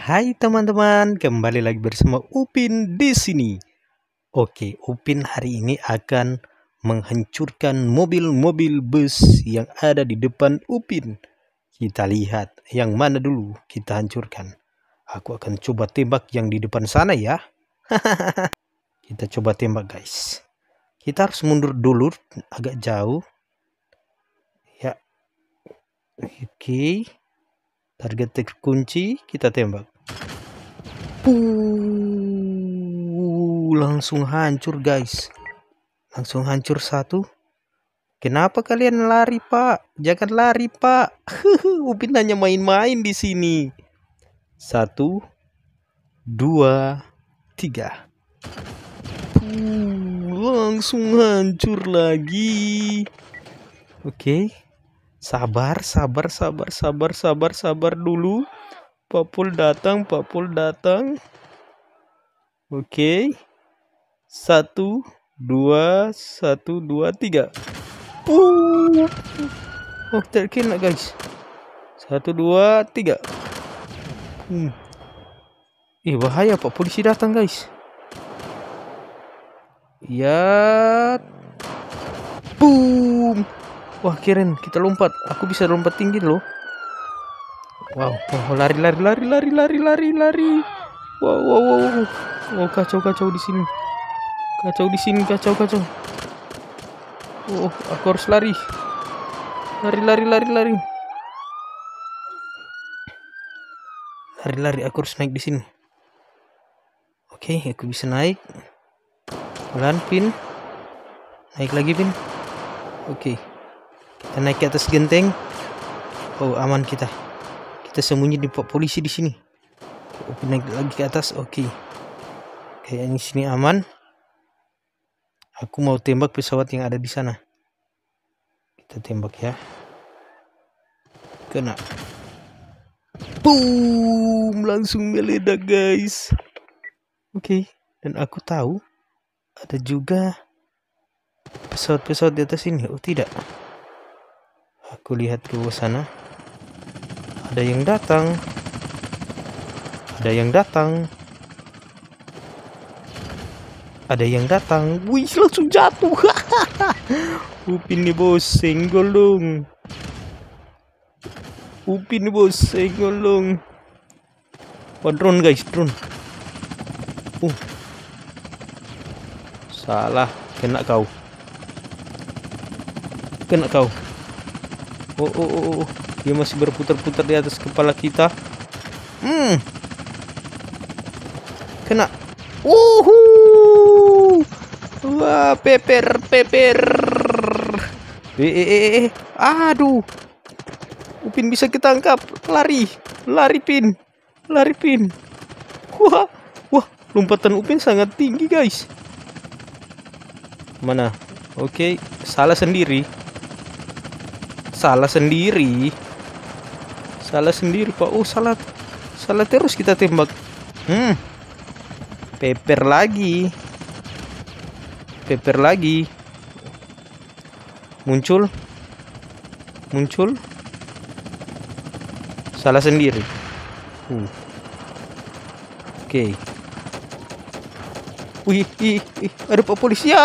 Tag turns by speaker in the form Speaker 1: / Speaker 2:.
Speaker 1: Hai teman-teman, kembali lagi bersama Upin di sini. Oke, Upin hari ini akan menghancurkan mobil-mobil bus yang ada di depan Upin. Kita lihat yang mana dulu kita hancurkan. Aku akan coba tembak yang di depan sana ya. kita coba tembak guys. Kita harus mundur dulu agak jauh. Ya. Oke. Okay. Target terkunci, kita tembak. Puh, langsung hancur guys. Langsung hancur satu. Kenapa kalian lari pak? Jangan lari pak. Upin hanya main-main di sini. Satu, dua, tiga. Puh, langsung hancur lagi. Oke. Okay sabar sabar sabar sabar sabar sabar dulu Papul datang Papul datang oke okay. satu dua satu dua tiga uh. oh terkena guys satu dua tiga hmm. eh bahaya pak polisi datang guys ya boom Wah keren, kita lompat. Aku bisa lompat tinggi loh. Wow, wow lari lari lari lari lari lari lari. Wow wow wow. Wow, oh, kacau kacau di sini. Kacau di sini, kacau kacau. Oh, aku harus lari. Lari lari lari lari. Lari lari aku harus naik di sini. Oke, okay, aku bisa naik. Pelan pin. Naik lagi pin. Oke. Okay. Kita naik ke atas genteng. Oh, aman kita. Kita sembunyi di polisi di sini. Oh, naik lagi ke atas. Oke. Okay. Kayaknya sini aman. Aku mau tembak pesawat yang ada di sana. Kita tembak ya. Kena. Boom, langsung meledak, guys. Oke, okay. dan aku tahu ada juga pesawat-pesawat di atas ini. Oh, tidak. Kulihat ke sana. Ada yang datang. Ada yang datang. Ada yang datang. Wih, langsung jatuh. Upin nih bos, senggol Upin nih bos, senggol dong. drone guys, drone. Uh. Salah, kena kau. Kena kau. Oh, oh, oh, oh, oh. Dia masih berputar-putar di atas kepala kita. Hmm. Kena. Uhu. Wah, peper, peper. Eh, eh, eh, eh, eh. Aduh. Upin bisa kita angkap. Lari. Lari, Pin. Lari, Pin. Wah. Wah, lompatan Upin sangat tinggi, guys. Mana? Oke, okay. salah sendiri salah sendiri salah sendiri pak oh salah salah terus kita tembak hmm peper lagi peper lagi muncul muncul salah sendiri uh. oke okay. wih ada pak polisi ya